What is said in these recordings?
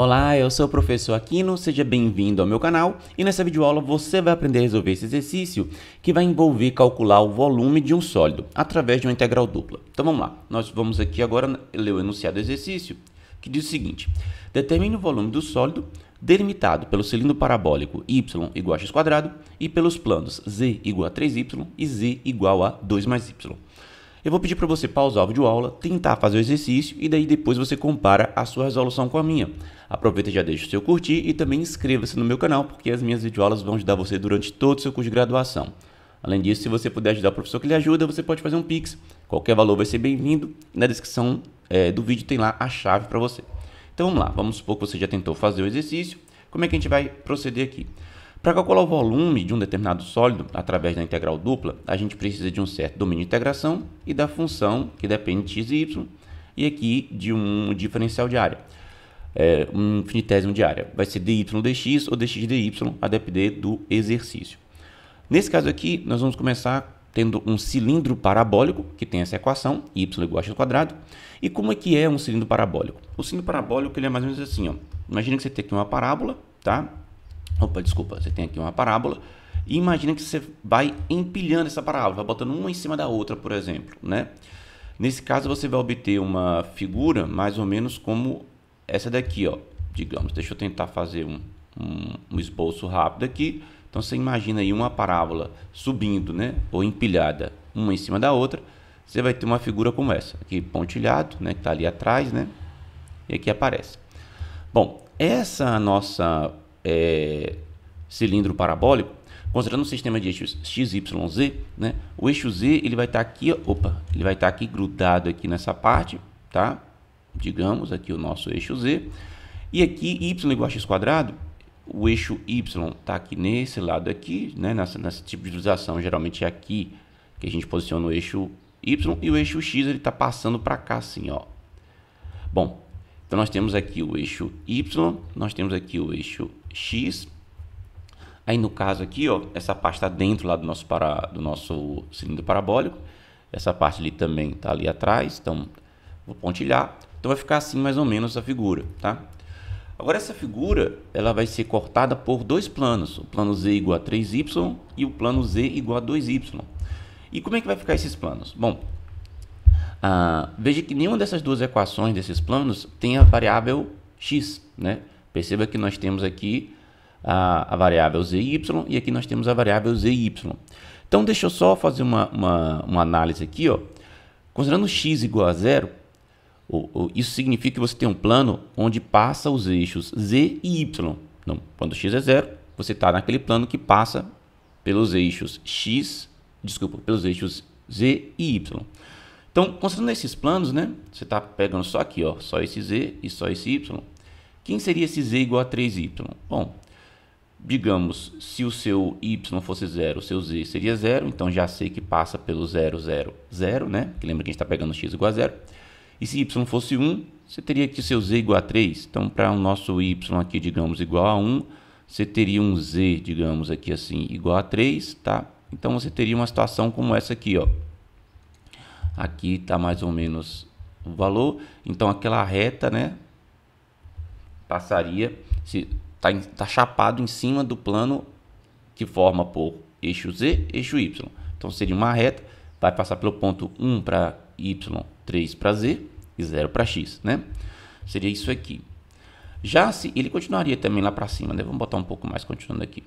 Olá, eu sou o professor Aquino, seja bem-vindo ao meu canal e nessa videoaula você vai aprender a resolver esse exercício que vai envolver calcular o volume de um sólido através de uma integral dupla. Então vamos lá, nós vamos aqui agora ler o enunciado do exercício que diz o seguinte, determine o volume do sólido delimitado pelo cilindro parabólico y igual a e pelos planos z igual a 3y e z igual a 2 mais y. Eu vou pedir para você pausar a videoaula, tentar fazer o exercício e daí depois você compara a sua resolução com a minha. Aproveita e já deixa o seu curtir e também inscreva-se no meu canal, porque as minhas videoaulas vão ajudar você durante todo o seu curso de graduação. Além disso, se você puder ajudar o professor que lhe ajuda, você pode fazer um Pix. Qualquer valor vai ser bem-vindo. Na descrição é, do vídeo tem lá a chave para você. Então vamos lá, vamos supor que você já tentou fazer o exercício. Como é que a gente vai proceder aqui? Para calcular o volume de um determinado sólido através da integral dupla, a gente precisa de um certo domínio de integração e da função que depende de x e y, e aqui de um diferencial de área, é, um infinitésimo de área. Vai ser dy dx ou dx dy, a depender do exercício. Nesse caso aqui, nós vamos começar tendo um cilindro parabólico, que tem essa equação, y igual a x quadrado. E como é que é um cilindro parabólico? O cilindro parabólico ele é mais ou menos assim, ó. imagina que você tem aqui uma parábola, tá? Opa, desculpa, você tem aqui uma parábola. E imagina que você vai empilhando essa parábola, vai botando uma em cima da outra, por exemplo, né? Nesse caso você vai obter uma figura mais ou menos como essa daqui, ó. Digamos, deixa eu tentar fazer um, um, um esboço rápido aqui. Então você imagina aí uma parábola subindo, né? Ou empilhada, uma em cima da outra. Você vai ter uma figura como essa, aqui pontilhado, né? Que está ali atrás, né? E aqui aparece. Bom, essa nossa é, cilindro parabólico, considerando o sistema de eixos x, y, z, né, o eixo z ele vai estar tá aqui, opa, ele vai estar tá aqui grudado aqui nessa parte, tá? Digamos aqui o nosso eixo z. E aqui y igual a x quadrado, o eixo y está aqui nesse lado aqui, né? Nessa, nesse tipo de visualização, geralmente é aqui que a gente posiciona o eixo y e o eixo x ele está passando para cá assim, ó. Bom, então nós temos aqui o eixo y, nós temos aqui o eixo X. Aí no caso aqui, ó, essa parte está dentro lá do nosso, para, do nosso cilindro parabólico. Essa parte ali também está ali atrás, então vou pontilhar. Então vai ficar assim mais ou menos a figura, tá? Agora essa figura, ela vai ser cortada por dois planos, o plano Z igual a 3Y e o plano Z igual a 2Y. E como é que vai ficar esses planos? Bom, ah, veja que nenhuma dessas duas equações desses planos tem a variável X, né? Perceba que nós temos aqui a, a variável zy e aqui nós temos a variável zy. Então, deixa eu só fazer uma, uma, uma análise aqui. Ó. Considerando x igual a zero, isso significa que você tem um plano onde passa os eixos z e y. Então, quando x é zero, você está naquele plano que passa pelos eixos x, desculpa, pelos eixos z e y. Então, considerando esses planos, né, você está pegando só aqui, ó, só esse z e só esse y. Quem seria esse z igual a 3y? Bom, digamos, se o seu y fosse zero, o seu z seria zero, então já sei que passa pelo zero, zero, zero, né? Que lembra que a gente está pegando x igual a zero. E se y fosse 1, você teria que seu z igual a 3. Então, para o nosso y aqui, digamos, igual a 1, você teria um z, digamos aqui assim, igual a 3, tá? Então, você teria uma situação como essa aqui, ó. Aqui está mais ou menos o valor. Então, aquela reta, né? passaria, se está tá chapado em cima do plano que forma por eixo Z, eixo Y. Então seria uma reta, vai passar pelo ponto 1 para Y, 3 para Z e 0 para X, né? Seria isso aqui. Já se ele continuaria também lá para cima, né? Vamos botar um pouco mais continuando aqui.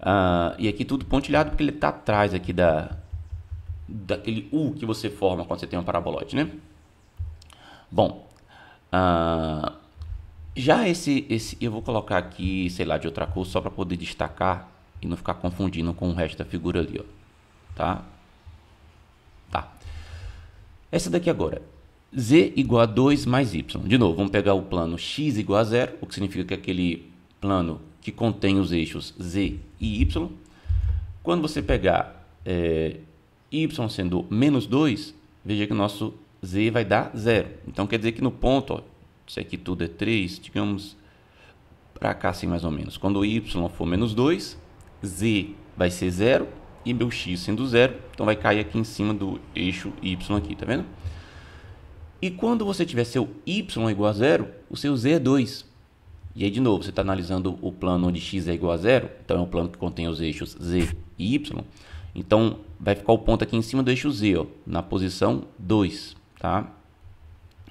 Uh, e aqui tudo pontilhado porque ele está atrás aqui da daquele U que você forma quando você tem um paraboloide, né? Bom, ah, já esse, esse, eu vou colocar aqui, sei lá, de outra cor, só para poder destacar e não ficar confundindo com o resto da figura ali, ó. Tá? Tá. Essa daqui agora, z igual a 2 mais y. De novo, vamos pegar o plano x igual a zero, o que significa que é aquele plano que contém os eixos z e y. Quando você pegar é, y sendo menos 2, veja que o nosso z vai dar zero. Então, quer dizer que no ponto, ó, se aqui tudo é 3, digamos para cá assim mais ou menos. Quando o y for menos 2, z vai ser 0 e meu x sendo 0, então vai cair aqui em cima do eixo y aqui, tá vendo? E quando você tiver seu y igual a 0, o seu z é 2. E aí, de novo, você está analisando o plano onde x é igual a 0, então é um plano que contém os eixos z e y. Então, vai ficar o ponto aqui em cima do eixo z, ó, na posição 2, tá?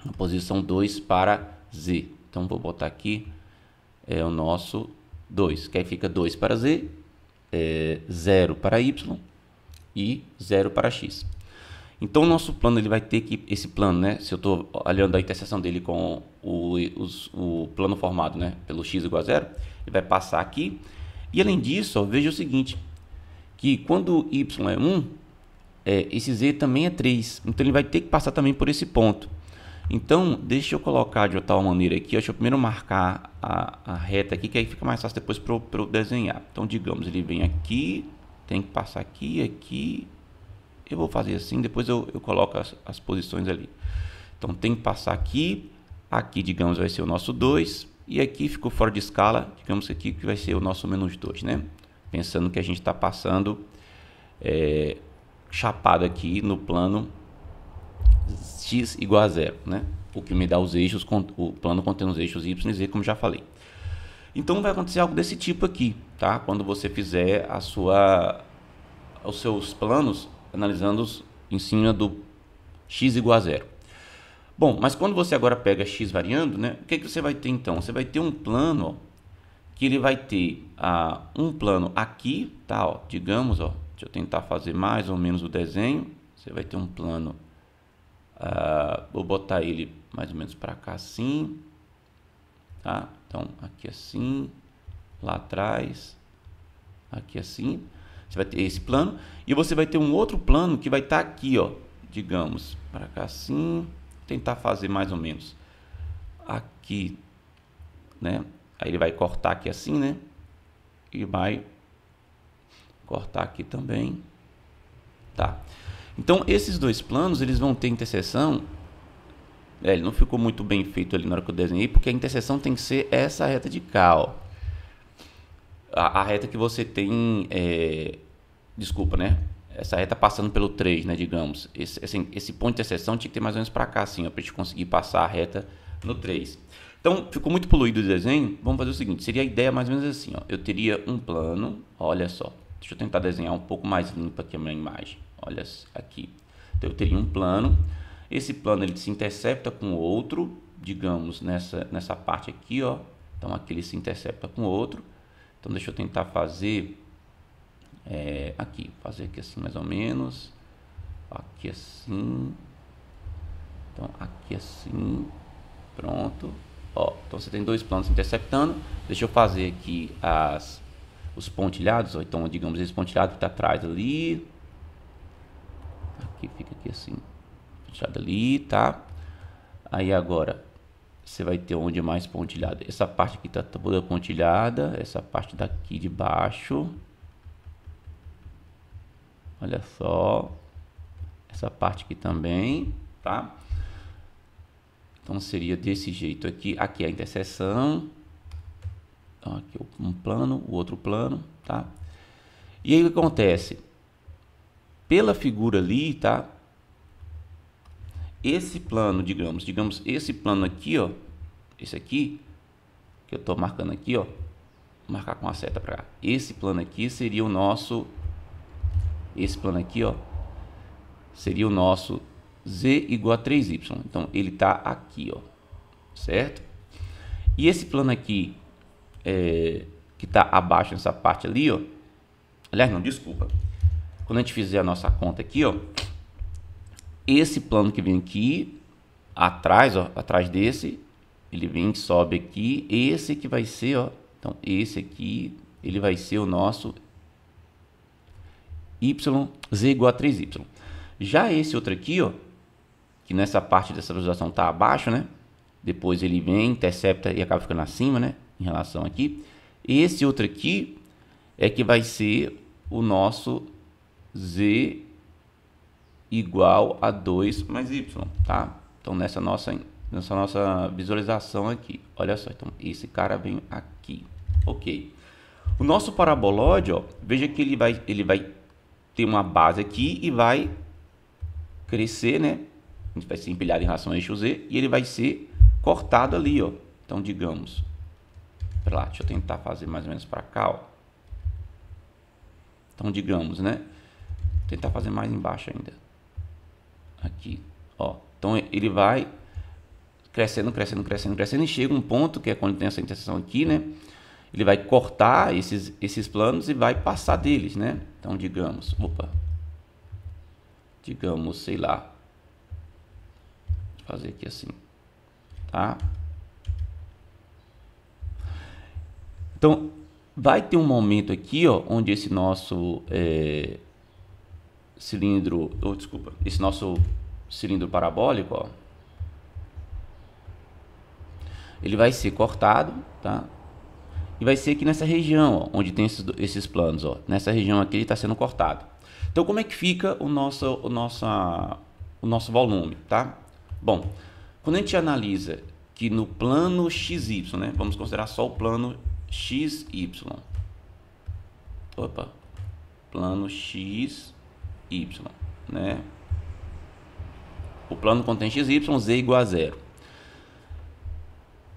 a posição 2 para Z. Então vou botar aqui é o nosso 2, que aí fica 2 para Z, é, 0 para Y e 0 para X. Então o nosso plano ele vai ter que, esse plano, né, se eu estou olhando a interseção dele com o, os, o plano formado né, pelo X igual a zero, ele vai passar aqui. E além disso, veja o seguinte, que quando Y é 1, é, esse Z também é 3, então ele vai ter que passar também por esse ponto. Então, deixa eu colocar de tal maneira aqui, ó, deixa eu primeiro marcar a, a, reta aqui, que aí fica mais fácil depois para eu desenhar. Então, digamos, ele vem aqui, tem que passar aqui, aqui. Eu vou fazer assim, depois eu, eu coloco as, as posições ali. Então, tem que passar aqui, aqui, digamos, vai ser o nosso 2, e aqui ficou fora de escala, digamos que aqui que vai ser o nosso menos 2, né? Pensando que a gente está passando é, chapado aqui no plano x igual a zero, né? O que me dá os eixos, o plano contendo os eixos y e z, como já falei. Então vai acontecer algo desse tipo aqui, tá? Quando você fizer a sua, os seus planos, analisando-os em cima do x igual a zero. Bom, mas quando você agora pega x variando, né? O que, que você vai ter então? Você vai ter um plano, ó, que ele vai ter ah, um plano aqui, tá? Ó, digamos, ó, deixa eu tentar fazer mais ou menos o desenho. Você vai ter um plano Uh, vou botar ele mais ou menos para cá assim, tá? Então aqui assim, lá atrás, aqui assim. Você vai ter esse plano e você vai ter um outro plano que vai estar tá aqui, ó, digamos, para cá assim, tentar fazer mais ou menos aqui, né? Aí ele vai cortar aqui assim, né? E vai cortar aqui também, tá? Então, esses dois planos, eles vão ter interseção. É, ele não ficou muito bem feito ali na hora que eu desenhei, porque a interseção tem que ser essa reta de cá, ó. A, a reta que você tem... É, desculpa, né? Essa reta passando pelo 3, né, digamos. Esse, esse, esse ponto de interseção tinha que ter mais ou menos para cá, assim, para a gente conseguir passar a reta no 3. Então, ficou muito poluído o desenho. Vamos fazer o seguinte, seria a ideia mais ou menos assim, ó. Eu teria um plano, olha só. Deixa eu tentar desenhar um pouco mais limpa aqui a minha imagem. Olha aqui. Então eu teria um plano. Esse plano ele se intercepta com outro, digamos nessa nessa parte aqui, ó. Então aqui ele se intercepta com outro. Então deixa eu tentar fazer é, aqui, fazer aqui assim mais ou menos, aqui assim, então aqui assim, pronto. Ó, então você tem dois planos se interceptando. Deixa eu fazer aqui as os pontilhados, ó, então digamos esse pontilhado que está atrás ali, aqui, fica aqui assim, fechado ali, tá? Aí agora, você vai ter onde mais pontilhada. Essa parte aqui tá toda pontilhada, essa parte daqui de baixo. Olha só. Essa parte aqui também, tá? Então seria desse jeito aqui, aqui é a interseção. Então aqui é um plano, o outro plano, tá? E aí o que acontece? pela figura ali, tá? Esse plano, digamos, digamos esse plano aqui, ó, esse aqui, que eu estou marcando aqui, ó, vou marcar com a seta para cá. Esse plano aqui seria o nosso, esse plano aqui, ó, seria o nosso z igual a 3y. Então, ele tá aqui, ó, certo? E esse plano aqui, é, que tá abaixo nessa parte ali, ó, aliás, não, desculpa, quando a gente fizer a nossa conta aqui, ó, esse plano que vem aqui, atrás, ó, atrás desse, ele vem, sobe aqui, esse que vai ser, ó, então esse aqui, ele vai ser o nosso y, z igual a 3y. Já esse outro aqui, ó, que nessa parte dessa visualização está abaixo, né? Depois ele vem, intercepta e acaba ficando acima, né? Em relação aqui. Esse outro aqui é que vai ser o nosso z igual a 2 mais y, tá? Então, nessa nossa, nessa nossa visualização aqui, olha só, então esse cara vem aqui, ok. O nosso paraboloide, ó, veja que ele vai, ele vai ter uma base aqui e vai crescer, né? A gente vai se empilhar em relação ao eixo z e ele vai ser cortado ali, ó. Então, digamos, pera lá, deixa eu tentar fazer mais ou menos para cá, ó. Então, digamos, né? tentar tá fazer mais embaixo ainda. Aqui, ó. Então ele vai crescendo, crescendo, crescendo, crescendo e chega um ponto que é quando tem essa interseção aqui, né? Ele vai cortar esses, esses planos e vai passar deles, né? Então digamos, opa, digamos, sei lá, Vou fazer aqui assim, tá? Então vai ter um momento aqui, ó, onde esse nosso é, cilindro, ou oh, desculpa, esse nosso cilindro parabólico, ó, ele vai ser cortado, tá? E vai ser aqui nessa região, ó, onde tem esses, esses planos, ó. Nessa região aqui ele está sendo cortado. Então, como é que fica o nosso, o, nossa, o nosso volume, tá? Bom, quando a gente analisa que no plano XY, né? Vamos considerar só o plano XY. Opa. Plano X y, né? O plano contém x, y, z igual a zero.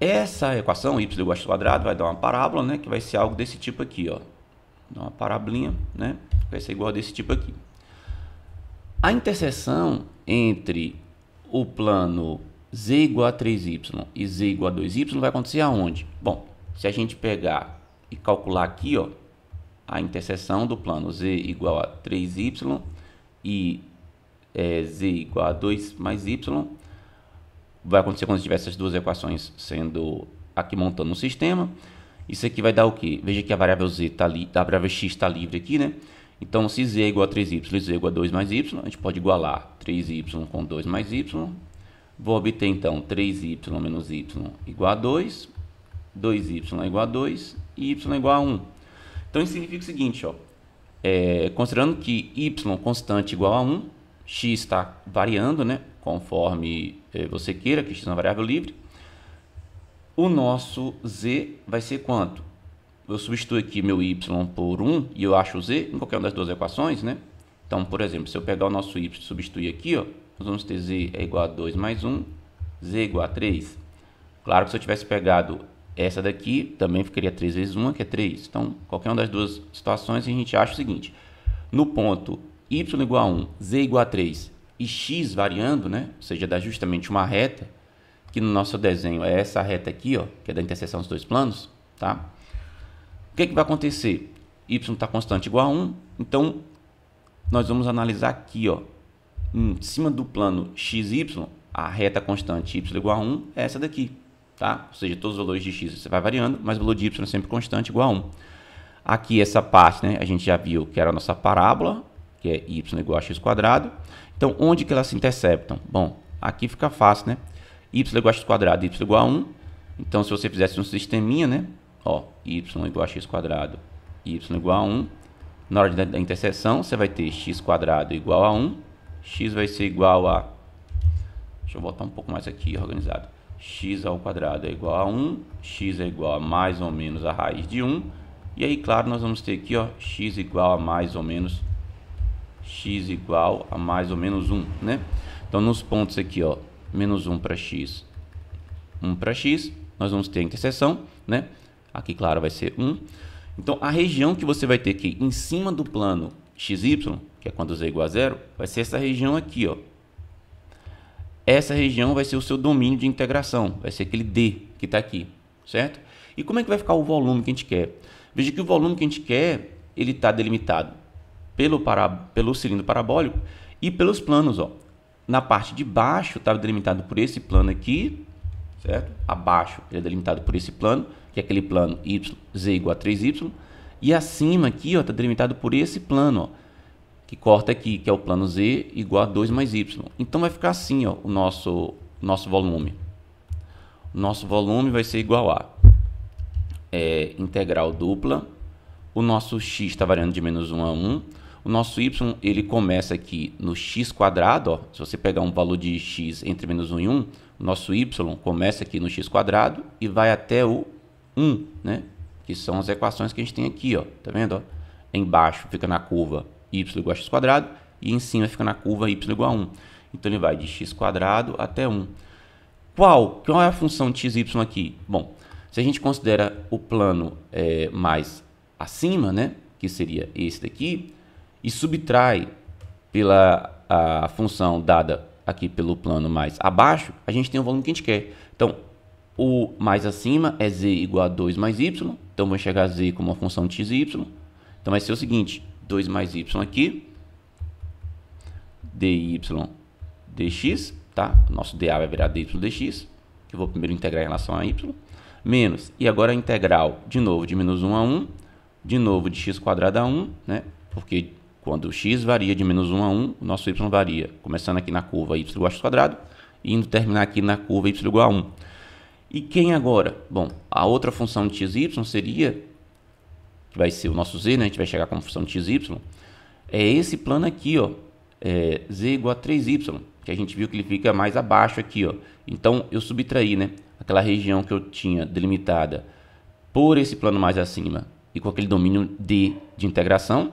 Essa equação, y igual a x quadrado, vai dar uma parábola, né? Que vai ser algo desse tipo aqui, ó. Dá uma parabolinha, né? Vai ser igual a desse tipo aqui. A interseção entre o plano z igual a 3y e z igual a 2y vai acontecer aonde? Bom, se a gente pegar e calcular aqui, ó, a interseção do plano z igual a 3y e é, z igual a 2 mais y, vai acontecer quando tiver essas duas equações sendo aqui montando um sistema. Isso aqui vai dar o quê? Veja que a variável z está ali, a variável x está livre aqui, né? Então, se z é igual a 3y e z é igual a 2 mais y, a gente pode igualar 3y com 2 mais y. Vou obter, então, 3y menos y igual a 2, 2y é igual a 2 e y é igual a 1. Então, isso significa o seguinte, ó. É, considerando que y constante igual a 1, x está variando, né? Conforme é, você queira, que x é uma variável livre. O nosso z vai ser quanto? Eu substituo aqui meu y por 1 e eu acho o z em qualquer uma das duas equações, né? Então, por exemplo, se eu pegar o nosso y e substituir aqui, ó, nós vamos ter z é igual a 2 mais 1, z é igual a 3. Claro que se eu tivesse pegado essa daqui também ficaria 3 vezes 1, que é 3. Então, qualquer uma das duas situações, a gente acha o seguinte. No ponto y igual a 1, z igual a 3 e x variando, né? ou seja, dá justamente uma reta, que no nosso desenho é essa reta aqui, ó, que é da interseção dos dois planos. Tá? O que, é que vai acontecer? y está constante igual a 1, então nós vamos analisar aqui, ó, em cima do plano xy, a reta constante y igual a 1 é essa daqui tá? Ou seja, todos os valores de x você vai variando, mas o valor de y é sempre constante, igual a 1. Aqui essa parte, né, a gente já viu que era a nossa parábola, que é y igual a x quadrado. Então, onde que elas se interceptam? Bom, aqui fica fácil, né? y igual a x quadrado, y igual a 1. Então, se você fizesse um sisteminha, né? Ó, y igual a x quadrado, y igual a 1. Na hora da, interseção, você vai ter x quadrado igual a 1. x vai ser igual a... Deixa eu voltar um pouco mais aqui, organizado x ao quadrado é igual a 1, x é igual a mais ou menos a raiz de 1, e aí, claro, nós vamos ter aqui, ó, x igual a mais ou menos x igual a mais ou menos 1, né? Então, nos pontos aqui, ó, menos 1 para x, 1 para x, nós vamos ter a interseção, né? Aqui, claro, vai ser 1. Então, a região que você vai ter aqui em cima do plano xy, que é quando z é igual a zero, vai ser essa região aqui, ó, essa região vai ser o seu domínio de integração, vai ser aquele D que está aqui, certo? E como é que vai ficar o volume que a gente quer? Veja que o volume que a gente quer, ele está delimitado pelo, para, pelo cilindro parabólico e pelos planos, ó. Na parte de baixo está delimitado por esse plano aqui, certo? Abaixo ele é delimitado por esse plano, que é aquele plano y, z igual a 3y. E acima aqui, ó, está delimitado por esse plano, ó que corta aqui, que é o plano Z igual a 2 mais Y. Então vai ficar assim ó, o nosso, nosso volume. nosso volume vai ser igual a é, integral dupla. O nosso x está variando de menos 1 a 1. O nosso y ele começa aqui no x quadrado. Ó. Se você pegar um valor de x entre menos 1 e 1, o nosso y começa aqui no x quadrado e vai até o 1, né? que são as equações que a gente tem aqui. Ó. Tá vendo? Ó? Embaixo fica na curva y igual a x quadrado e em cima fica na curva y igual a 1. Então ele vai de x quadrado até 1. Qual? Qual é a função de xy aqui? Bom, se a gente considera o plano é, mais acima, né, que seria esse daqui, e subtrai pela a função dada aqui pelo plano mais abaixo, a gente tem o volume que a gente quer. Então, o mais acima é z igual a 2 mais y, então vou enxergar z como uma função de xy. Então vai ser o seguinte, 2 mais y aqui, dy dx, tá? Nosso dA vai virar dy dx, que eu vou primeiro integrar em relação a y, menos, e agora a integral, de novo, de menos 1 a 1, de novo, de x a 1, né? Porque quando x varia de menos 1 a 1, o nosso y varia, começando aqui na curva y igual a x quadrado, e indo terminar aqui na curva y igual a 1. E quem agora? Bom, a outra função de x e y seria que vai ser o nosso z, né? a gente vai chegar com a função de xy, é esse plano aqui, ó, é z igual a 3y, que a gente viu que ele fica mais abaixo aqui. Ó. Então, eu subtraí né, aquela região que eu tinha delimitada por esse plano mais acima e com aquele domínio D de integração,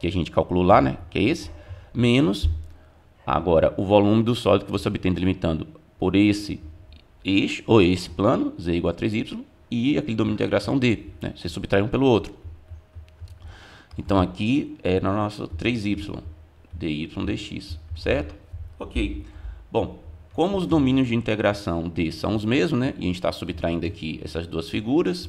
que a gente calculou lá, né, que é esse, menos, agora, o volume do sólido que você obtém delimitando por esse eixo, ou esse plano, z igual a 3y, e aquele domínio de integração D. Né? Você subtrai um pelo outro. Então aqui é na nossa 3y, dy dx, certo? Ok. Bom, como os domínios de integração D são os mesmos, né? E a gente está subtraindo aqui essas duas figuras.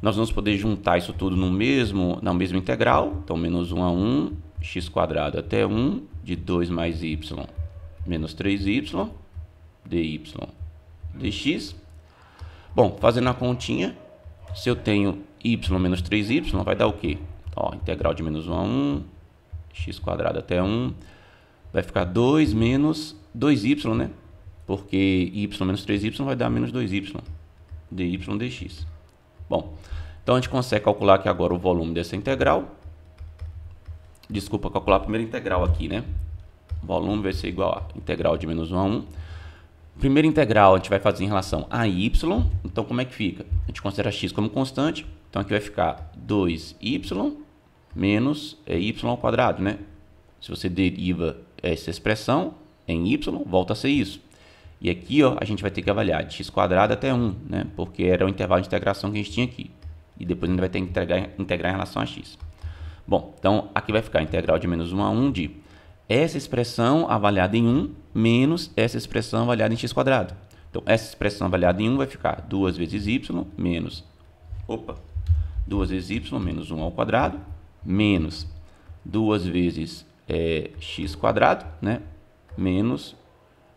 Nós vamos poder juntar isso tudo no mesmo, na mesma integral. Então, menos 1 a 1, x quadrado até 1, de 2 mais y, menos 3y, dy dx. Bom, fazendo a continha, se eu tenho y menos 3y, vai dar o quê? Ó, integral de menos 1 a 1, x até 1, vai ficar 2 menos 2y, né? Porque y menos 3y vai dar menos 2y, dy dx. Bom, então a gente consegue calcular aqui agora o volume dessa integral. Desculpa, calcular a primeira integral aqui, né? O Volume vai ser igual a integral de menos 1 a 1 Primeira integral a gente vai fazer em relação a y, então como é que fica? A gente considera x como constante, então aqui vai ficar 2y menos é, y ao quadrado, né? Se você deriva essa expressão em y, volta a ser isso. E aqui ó, a gente vai ter que avaliar de x quadrado até 1, né? porque era o intervalo de integração que a gente tinha aqui. E depois a gente vai ter que integrar, integrar em relação a x. Bom, então aqui vai ficar integral de menos 1 a 1 de essa expressão avaliada em 1 menos essa expressão avaliada em x quadrado. Então, essa expressão avaliada em 1 vai ficar 2 vezes y menos... Opa! 2 vezes y menos 1 ao quadrado menos 2 vezes é, x quadrado, né? Menos...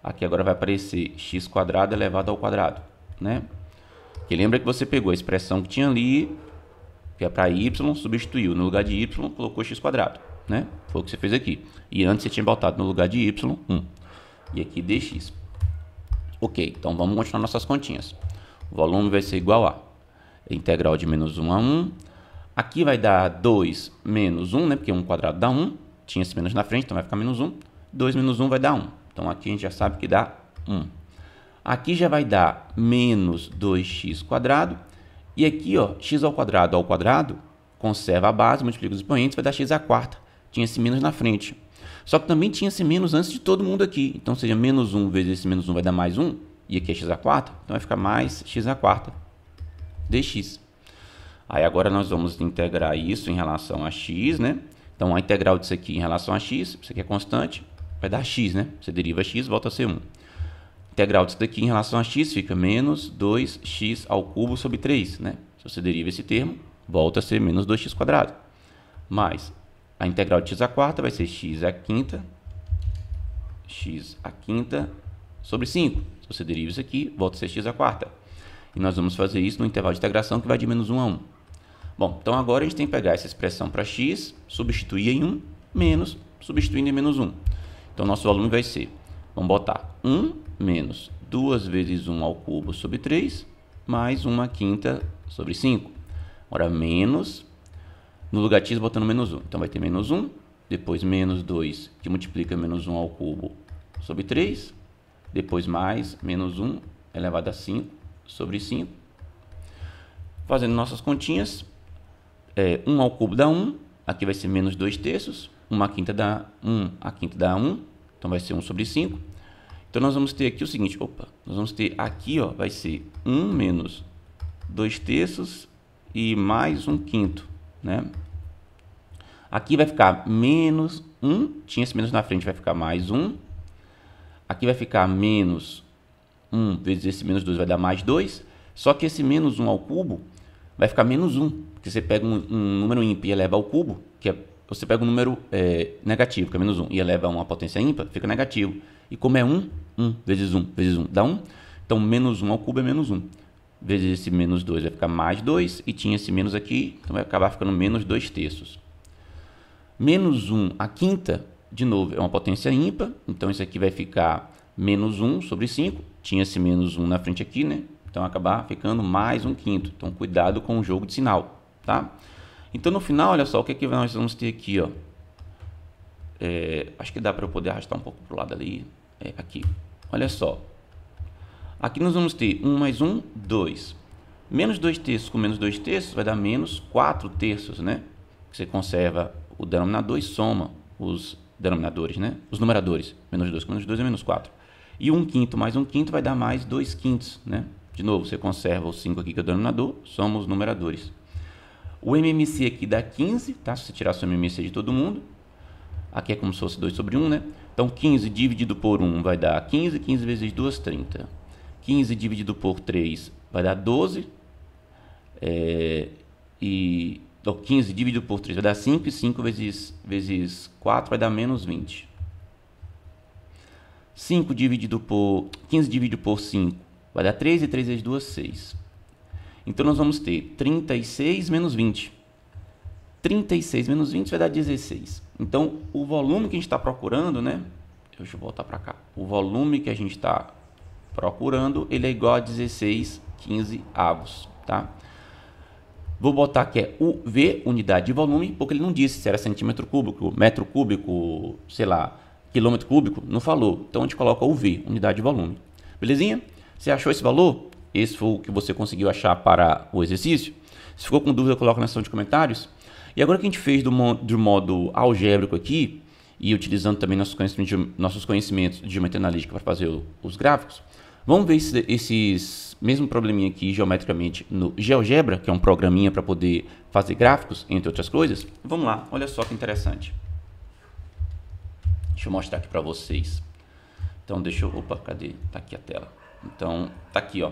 Aqui agora vai aparecer x quadrado elevado ao quadrado, né? Que lembra que você pegou a expressão que tinha ali, que é para y, substituiu no lugar de y, colocou x quadrado, né? Foi o que você fez aqui. E antes você tinha botado no lugar de y, 1 e aqui dx. Ok, então vamos continuar nossas continhas. O volume vai ser igual a é integral de menos 1 a 1. Aqui vai dar 2 menos 1, né? Porque 1 quadrado dá 1. Tinha esse menos na frente, então vai ficar menos 1. 2 menos 1 vai dar 1. Então aqui a gente já sabe que dá 1. Aqui já vai dar menos 2x quadrado. E aqui, ó, x ao quadrado ao quadrado, conserva a base, multiplica os expoentes, vai dar x à quarta. Tinha esse menos na frente. Só que também tinha esse menos antes de todo mundo aqui. Então, seja menos 1 vezes esse menos 1 vai dar mais 1. E aqui é x a quarta. Então, vai ficar mais x a quarta dx. Aí, agora nós vamos integrar isso em relação a x, né? Então, a integral disso aqui em relação a x, isso aqui é constante, vai dar x, né? Você deriva x, volta a ser 1. Integral disso daqui em relação a x fica menos 2x ao cubo sobre 3, né? Se você deriva esse termo, volta a ser menos 2x quadrado. Mais a integral de x à quarta vai ser x à quinta, x à quinta sobre 5. Se você deriva isso aqui, volta a ser x à quarta. E nós vamos fazer isso no intervalo de integração que vai de menos 1 a 1. Bom, então agora a gente tem que pegar essa expressão para x, substituir em 1, menos, substituindo em menos 1. Então, nosso volume vai ser, vamos botar 1 menos 2 vezes 1 ao cubo sobre 3, mais 1 à quinta sobre 5. Agora, menos no lugar x botando menos 1. Então vai ter menos 1, depois menos 2, que multiplica menos 1 ao cubo sobre 3, depois mais menos 1 elevado a 5 sobre 5. Fazendo nossas continhas, é, 1 ao cubo dá 1, aqui vai ser menos 2 terços, 1 a quinta dá 1, a quinta dá 1, então vai ser 1 sobre 5. Então nós vamos ter aqui o seguinte, opa, nós vamos ter aqui, ó, vai ser 1 menos 2 terços e mais 1 quinto né? Aqui vai ficar menos 1, tinha esse menos na frente, vai ficar mais 1. Aqui vai ficar menos 1 vezes esse menos 2 vai dar mais 2. Só que esse menos 1 ao cubo vai ficar menos 1. Porque você pega um, um número ímpar e eleva ao cubo, que é, você pega um número é, negativo, que é menos 1, e eleva a uma potência ímpar, fica negativo. E como é 1, 1 vezes 1 vezes 1 dá 1. Então, menos 1 ao cubo é menos 1 vezes esse menos 2 vai ficar mais 2, e tinha esse menos aqui, então vai acabar ficando menos 2 terços. Menos 1, a quinta, de novo, é uma potência ímpar, então isso aqui vai ficar menos 1 sobre 5, tinha esse menos 1 na frente aqui, né? Então acabar ficando mais 1 quinto, então cuidado com o jogo de sinal, tá? Então no final, olha só, o que, é que nós vamos ter aqui, ó? É, acho que dá para eu poder arrastar um pouco para o lado ali, é, aqui. Olha só, Aqui nós vamos ter 1 mais 1, 2. Menos 2 terços com menos 2 terços vai dar menos 4 terços, né? Você conserva o denominador e soma os denominadores, né? Os numeradores. Menos 2 com menos 2 é menos 4. E 1 quinto mais 1 quinto vai dar mais 2 quintos, né? De novo, você conserva o 5 aqui que é o denominador, soma os numeradores. O MMC aqui dá 15, tá? Se você tirar o MMC de todo mundo, aqui é como se fosse 2 sobre 1, né? Então 15 dividido por 1 vai dar 15, 15 vezes 2, 30. 15 dividido por 3 vai dar 12. É, e, então, 15 dividido por 3 vai dar 5. E 5 vezes, vezes 4 vai dar menos 20. 5 dividido por 15 dividido por 5 vai dar 3 e 3 vezes 2, 6. Então nós vamos ter 36 menos 20. 36 menos 20 vai dar 16. Então o volume que a gente está procurando, né? Deixa eu voltar para cá. O volume que a gente está procurando, ele é igual a 16 15 avos, tá? Vou botar que é UV, unidade de volume, porque ele não disse se era centímetro cúbico, metro cúbico, sei lá, quilômetro cúbico, não falou. Então a gente coloca UV, unidade de volume. Belezinha? Você achou esse valor? Esse foi o que você conseguiu achar para o exercício? Se ficou com dúvida, coloca na seção de comentários. E agora que a gente fez do, modo, do modo algébrico aqui, e utilizando também nossos conhecimentos, nossos conhecimentos de geometria analítica para fazer os gráficos, Vamos ver esses, esses mesmo probleminha aqui geometricamente no GeoGebra, que é um programinha para poder fazer gráficos, entre outras coisas. Vamos lá, olha só que interessante. Deixa eu mostrar aqui para vocês. Então deixa eu... Opa, cadê? Tá aqui a tela. Então tá aqui, ó.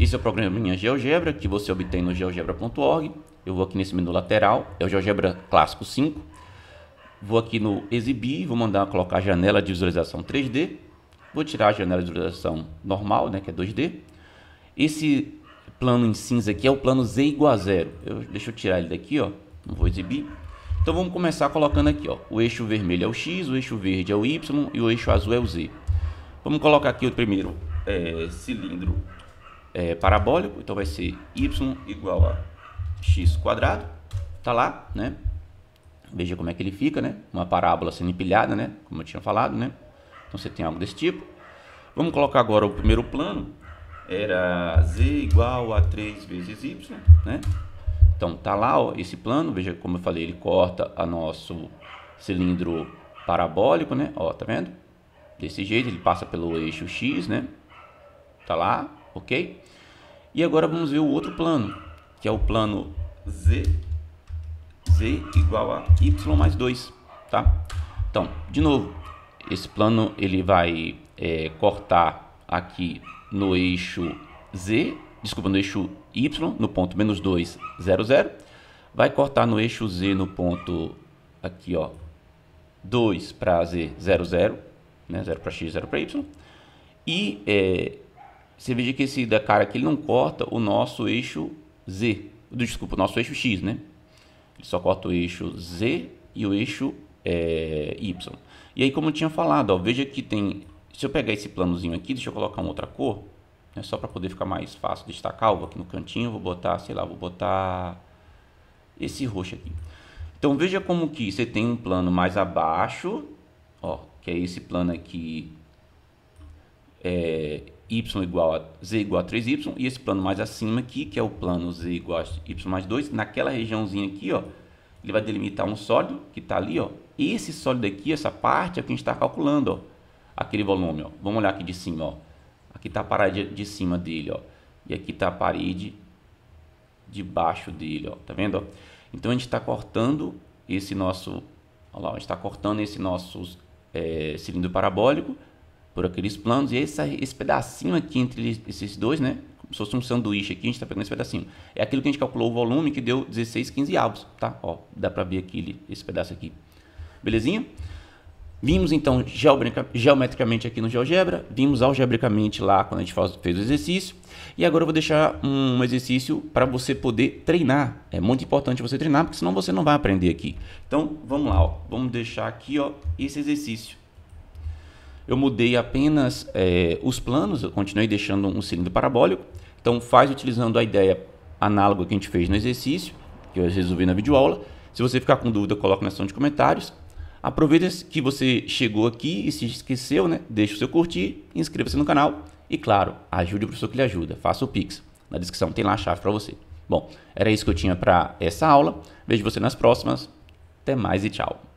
Esse é o programinha GeoGebra, que você obtém no geogebra.org. Eu vou aqui nesse menu lateral, é o GeoGebra Clássico 5. Vou aqui no Exibir, vou mandar colocar a janela de visualização 3D. Vou tirar a janela de visualização normal, né, que é 2D. Esse plano em cinza aqui é o plano Z igual a zero. Eu, deixa eu tirar ele daqui, ó. não vou exibir. Então vamos começar colocando aqui, ó. o eixo vermelho é o X, o eixo verde é o Y e o eixo azul é o Z. Vamos colocar aqui o primeiro é, cilindro é, parabólico, então vai ser Y igual a X quadrado, tá lá, né? Veja como é que ele fica, né? Uma parábola sendo empilhada, né? Como eu tinha falado, né? Então você tem algo desse tipo. Vamos colocar agora o primeiro plano. Era z igual a 3 vezes y, né? Então tá lá ó, esse plano, veja como eu falei, ele corta a nosso cilindro parabólico, né? Ó, tá vendo? Desse jeito, ele passa pelo eixo x, né? Tá lá, ok? E agora vamos ver o outro plano, que é o plano z, z igual a y mais 2, tá? Então, de novo, esse plano ele vai é, cortar aqui no eixo Z, desculpa, no eixo Y, no ponto menos 2, 0, 0. Vai cortar no eixo Z no ponto aqui, ó, 2 para Z, 0, 0, né? 0 para X, 0 para Y. E é, você veja que esse da cara aqui ele não corta o nosso eixo Z, desculpa, o nosso eixo X, né? Ele só corta o eixo Z e o eixo é, Y. E aí, como eu tinha falado, ó, veja que tem... Se eu pegar esse planozinho aqui, deixa eu colocar uma outra cor, né, só para poder ficar mais fácil destacar, vou aqui no cantinho, vou botar, sei lá, vou botar esse roxo aqui. Então, veja como que você tem um plano mais abaixo, ó, que é esse plano aqui, é, y igual a z igual a 3y, e esse plano mais acima aqui, que é o plano z igual a y mais 2, naquela regiãozinha aqui, ó, ele vai delimitar um sólido que está ali, ó. Esse sólido aqui, essa parte, é o que a gente está calculando, ó. Aquele volume, ó. Vamos olhar aqui de cima, ó. Aqui está a parede de cima dele, ó. E aqui está a parede de baixo dele, ó. Tá vendo, ó? Então, a gente está cortando esse nosso... ó, lá, a gente está cortando esse nosso é, cilindro parabólico por aqueles planos. E esse, esse pedacinho aqui entre esses dois, né? se fosse um sanduíche aqui, a gente está pegando esse pedacinho. É aquilo que a gente calculou o volume que deu 16, 15 avos, tá? Ó, dá para ver aqui esse pedaço aqui. Belezinha? Vimos então geometricamente aqui no GeoGebra, vimos algebricamente lá quando a gente fez o exercício. E agora eu vou deixar um exercício para você poder treinar. É muito importante você treinar, porque senão você não vai aprender aqui. Então vamos lá, ó. vamos deixar aqui ó, esse exercício. Eu mudei apenas é, os planos, eu continuei deixando um cilindro parabólico. Então faz utilizando a ideia análoga que a gente fez no exercício, que eu resolvi na videoaula. Se você ficar com dúvida, coloca na seção de comentários. Aproveita que você chegou aqui e se esqueceu, né? Deixa o seu curtir, inscreva-se no canal e, claro, ajude o professor que lhe ajuda. Faça o Pix. Na descrição tem lá a chave para você. Bom, era isso que eu tinha para essa aula. Vejo você nas próximas. Até mais e tchau.